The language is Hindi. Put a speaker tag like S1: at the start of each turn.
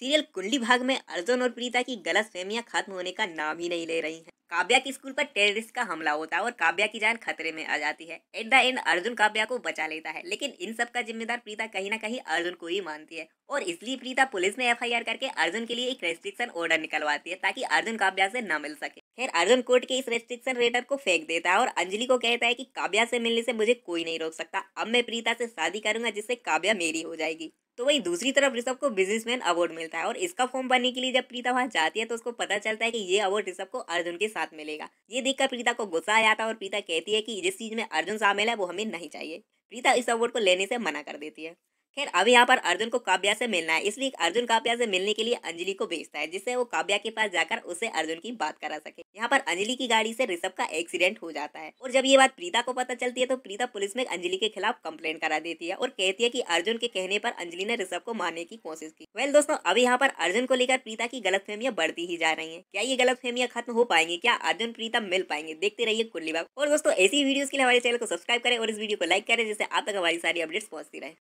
S1: सीरियल कुंडली भाग में अर्जुन और प्रीता की गलत फहमियाँ खत्म होने का नाम ही नहीं ले रही हैं काव्या की स्कूल पर टेररिस्ट का हमला होता है और काव्या की जान खतरे में आ जाती है at the end Arjun Kavya को बचा लेता है लेकिन इन सब का जिम्मेदार प्रीता कहीं ना कहीं अर्जुन को ही मानती है और इसलिए प्रीता पुलिस में एफ करके अर्जुन के लिए एक रेस्ट्रिक्शन ऑर्डर निकलवाती है ताकि अर्जुन काव्या से न मिल सके खैर अर्जुन कोर्ट के इस रेस्ट्रिक्शन रेटर को फेंक देता है और अंजलि को कहता है की काव्या से मिलने से मुझे कोई नहीं रोक सकता अब मैं प्रीता से शादी करूंगा जिससे काव्या मेरी हो जाएगी तो वही दूसरी तरफ ऋषभ को बिजनेसमैन अवार्ड मिलता है और इसका फॉर्म भरने के लिए जब प्रीता वहाँ जाती है तो उसको पता चलता है कि ये अवार्ड ऋषभ को अर्जुन के साथ मिलेगा ये देखकर प्रीता को गुस्सा आ जाता है और प्रीता कहती है कि जिस चीज में अर्जुन शामिल है वो हमें नहीं चाहिए प्रीता इस अवार्ड को लेने से मना कर देती है खैर अब यहाँ पर अर्जुन को काव्या से मिलना है इसलिए अर्जुन काव्या से मिलने के लिए अंजलि को भेजता है जिससे वो काव्या के पास जाकर उसे अर्जुन की बात करा सके यहाँ पर अंजलि की गाड़ी से ऋषभ का एक्सीडेंट हो जाता है और जब ये बात प्रीता को पता चलती है तो प्रीता पुलिस में अंजलि के खिलाफ कंप्लेन करा देती है और कहती है की अर्जुन के कहने पर अंजलि ने ऋषभ को मारने की कोशिश की वेल दोस्तों अब यहाँ पर अर्जुन को लेकर प्रीता की गलत बढ़ती ही जा रही है क्या ये गलत खत्म हो पाएंगी क्या अर्जुन प्रीता मिल पाएंगे देखते रहिए कुल्ली बाग और दोस्तों ऐसी वीडियो के लिए हमारे चैनल को सब्सक्राइब करें और इस वीडियो को लाइक करें जिससे आप तक हमारी सारी अपडेट्स पहुंचती रहे